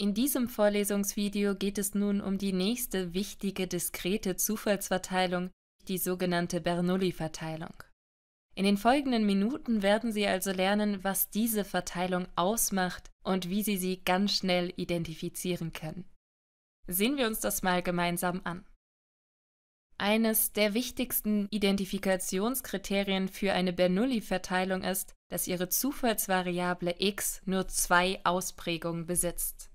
In diesem Vorlesungsvideo geht es nun um die nächste wichtige diskrete Zufallsverteilung, die sogenannte Bernoulli-Verteilung. In den folgenden Minuten werden Sie also lernen, was diese Verteilung ausmacht und wie Sie sie ganz schnell identifizieren können. Sehen wir uns das mal gemeinsam an. Eines der wichtigsten Identifikationskriterien für eine Bernoulli-Verteilung ist, dass ihre Zufallsvariable x nur zwei Ausprägungen besitzt.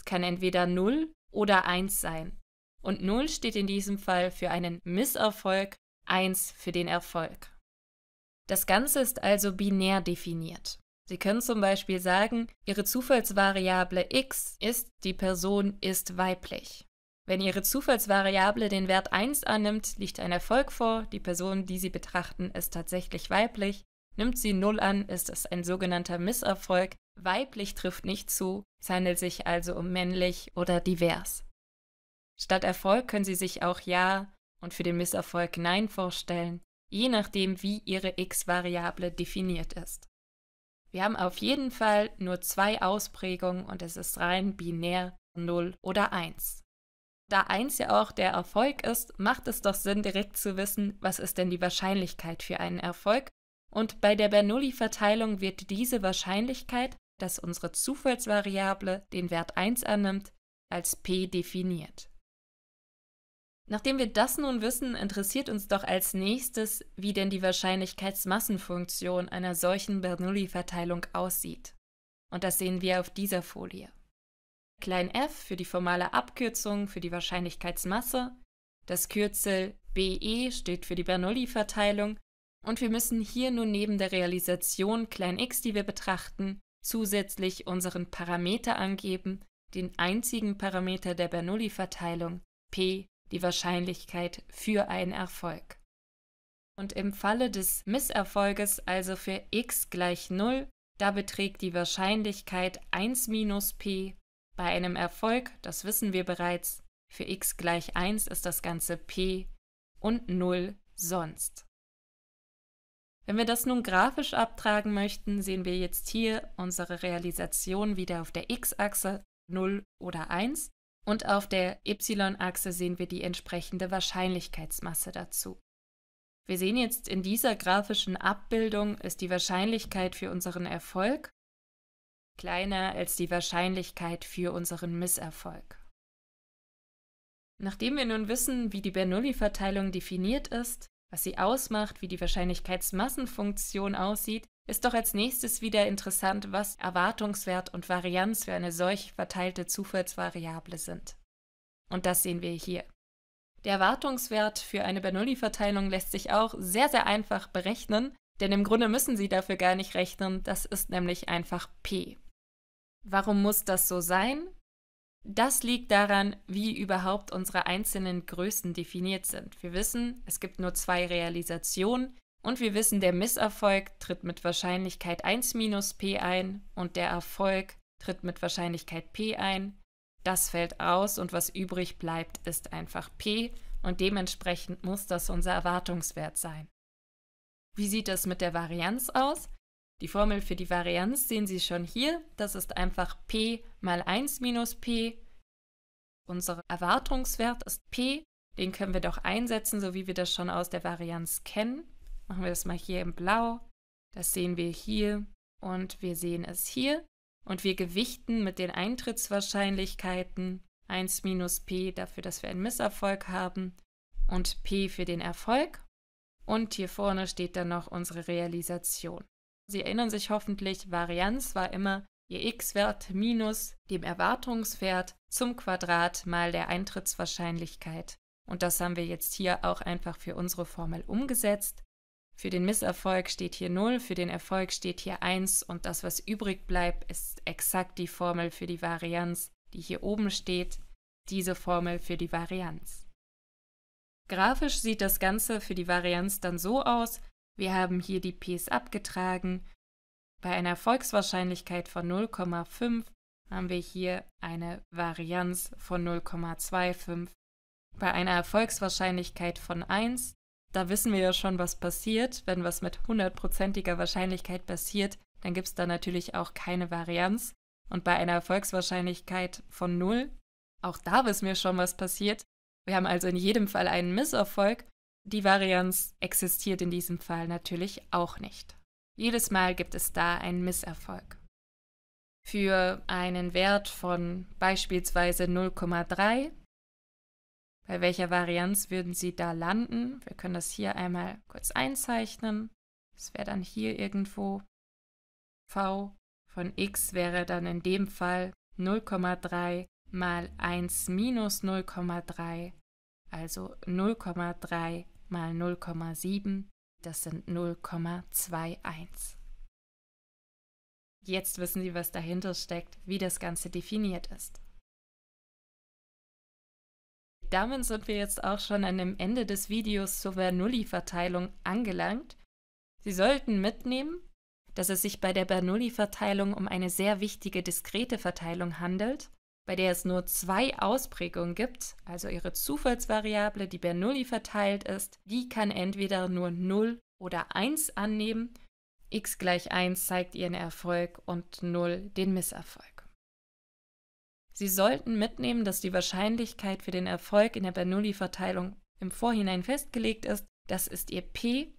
Es kann entweder 0 oder 1 sein. Und 0 steht in diesem Fall für einen Misserfolg, 1 für den Erfolg. Das Ganze ist also binär definiert. Sie können zum Beispiel sagen, Ihre Zufallsvariable x ist, die Person ist weiblich. Wenn Ihre Zufallsvariable den Wert 1 annimmt, liegt ein Erfolg vor, die Person, die Sie betrachten, ist tatsächlich weiblich. Nimmt sie 0 an, ist es ein sogenannter Misserfolg, Weiblich trifft nicht zu, es handelt sich also um männlich oder divers. Statt Erfolg können Sie sich auch Ja und für den Misserfolg Nein vorstellen, je nachdem, wie Ihre X-Variable definiert ist. Wir haben auf jeden Fall nur zwei Ausprägungen und es ist rein binär 0 oder 1. Da 1 ja auch der Erfolg ist, macht es doch Sinn, direkt zu wissen, was ist denn die Wahrscheinlichkeit für einen Erfolg. Und bei der Bernoulli-Verteilung wird diese Wahrscheinlichkeit dass unsere Zufallsvariable den Wert 1 annimmt, als p definiert. Nachdem wir das nun wissen, interessiert uns doch als nächstes, wie denn die Wahrscheinlichkeitsmassenfunktion einer solchen Bernoulli-Verteilung aussieht. Und das sehen wir auf dieser Folie. Klein f für die formale Abkürzung für die Wahrscheinlichkeitsmasse, das Kürzel BE steht für die Bernoulli-Verteilung und wir müssen hier nun neben der Realisation klein x, die wir betrachten, zusätzlich unseren Parameter angeben, den einzigen Parameter der Bernoulli-Verteilung, p, die Wahrscheinlichkeit für einen Erfolg. Und im Falle des Misserfolges, also für x gleich 0, da beträgt die Wahrscheinlichkeit 1 minus p. Bei einem Erfolg, das wissen wir bereits, für x gleich 1 ist das Ganze p und 0 sonst. Wenn wir das nun grafisch abtragen möchten, sehen wir jetzt hier unsere Realisation wieder auf der x-Achse 0 oder 1 und auf der y-Achse sehen wir die entsprechende Wahrscheinlichkeitsmasse dazu. Wir sehen jetzt in dieser grafischen Abbildung ist die Wahrscheinlichkeit für unseren Erfolg kleiner als die Wahrscheinlichkeit für unseren Misserfolg. Nachdem wir nun wissen, wie die Bernoulli-Verteilung definiert ist, was sie ausmacht, wie die Wahrscheinlichkeitsmassenfunktion aussieht, ist doch als nächstes wieder interessant, was Erwartungswert und Varianz für eine solch verteilte Zufallsvariable sind. Und das sehen wir hier. Der Erwartungswert für eine Bernoulli-Verteilung lässt sich auch sehr, sehr einfach berechnen, denn im Grunde müssen Sie dafür gar nicht rechnen, das ist nämlich einfach P. Warum muss das so sein? Das liegt daran, wie überhaupt unsere einzelnen Größen definiert sind. Wir wissen, es gibt nur zwei Realisationen und wir wissen, der Misserfolg tritt mit Wahrscheinlichkeit 1 minus p ein und der Erfolg tritt mit Wahrscheinlichkeit p ein. Das fällt aus und was übrig bleibt, ist einfach p und dementsprechend muss das unser Erwartungswert sein. Wie sieht es mit der Varianz aus? Die Formel für die Varianz sehen Sie schon hier. Das ist einfach p mal 1 minus p. Unser Erwartungswert ist p. Den können wir doch einsetzen, so wie wir das schon aus der Varianz kennen. Machen wir das mal hier in Blau. Das sehen wir hier und wir sehen es hier. Und wir gewichten mit den Eintrittswahrscheinlichkeiten 1 minus p dafür, dass wir einen Misserfolg haben und p für den Erfolg. Und hier vorne steht dann noch unsere Realisation. Sie erinnern sich hoffentlich, Varianz war immer ihr x-Wert minus dem Erwartungswert zum Quadrat mal der Eintrittswahrscheinlichkeit. Und das haben wir jetzt hier auch einfach für unsere Formel umgesetzt. Für den Misserfolg steht hier 0, für den Erfolg steht hier 1 und das, was übrig bleibt, ist exakt die Formel für die Varianz, die hier oben steht, diese Formel für die Varianz. Grafisch sieht das Ganze für die Varianz dann so aus, wir haben hier die Ps abgetragen. Bei einer Erfolgswahrscheinlichkeit von 0,5 haben wir hier eine Varianz von 0,25. Bei einer Erfolgswahrscheinlichkeit von 1, da wissen wir ja schon, was passiert. Wenn was mit hundertprozentiger Wahrscheinlichkeit passiert, dann gibt es da natürlich auch keine Varianz. Und bei einer Erfolgswahrscheinlichkeit von 0, auch da wissen wir schon, was passiert. Wir haben also in jedem Fall einen Misserfolg die Varianz existiert in diesem Fall natürlich auch nicht. Jedes Mal gibt es da einen Misserfolg. Für einen Wert von beispielsweise 0,3, bei welcher Varianz würden Sie da landen? Wir können das hier einmal kurz einzeichnen. Das wäre dann hier irgendwo. V von x wäre dann in dem Fall 0,3 mal 1 minus 0,3, also 0,3 mal 0,7, das sind 0,21. Jetzt wissen Sie, was dahinter steckt, wie das Ganze definiert ist. Damit sind wir jetzt auch schon an dem Ende des Videos zur Bernoulli-Verteilung angelangt. Sie sollten mitnehmen, dass es sich bei der Bernoulli-Verteilung um eine sehr wichtige diskrete Verteilung handelt bei der es nur zwei Ausprägungen gibt, also ihre Zufallsvariable, die Bernoulli verteilt ist, die kann entweder nur 0 oder 1 annehmen. x gleich 1 zeigt ihren Erfolg und 0 den Misserfolg. Sie sollten mitnehmen, dass die Wahrscheinlichkeit für den Erfolg in der Bernoulli-Verteilung im Vorhinein festgelegt ist. Das ist ihr P.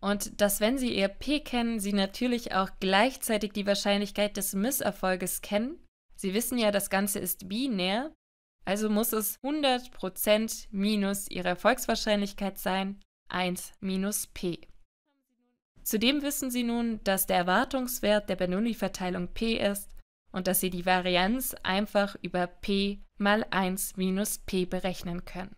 Und dass, wenn Sie ihr P kennen, Sie natürlich auch gleichzeitig die Wahrscheinlichkeit des Misserfolges kennen Sie wissen ja, das Ganze ist binär, also muss es 100% minus ihre Erfolgswahrscheinlichkeit sein, 1 minus p. Zudem wissen Sie nun, dass der Erwartungswert der Bernoulli-Verteilung p ist und dass Sie die Varianz einfach über p mal 1 minus p berechnen können.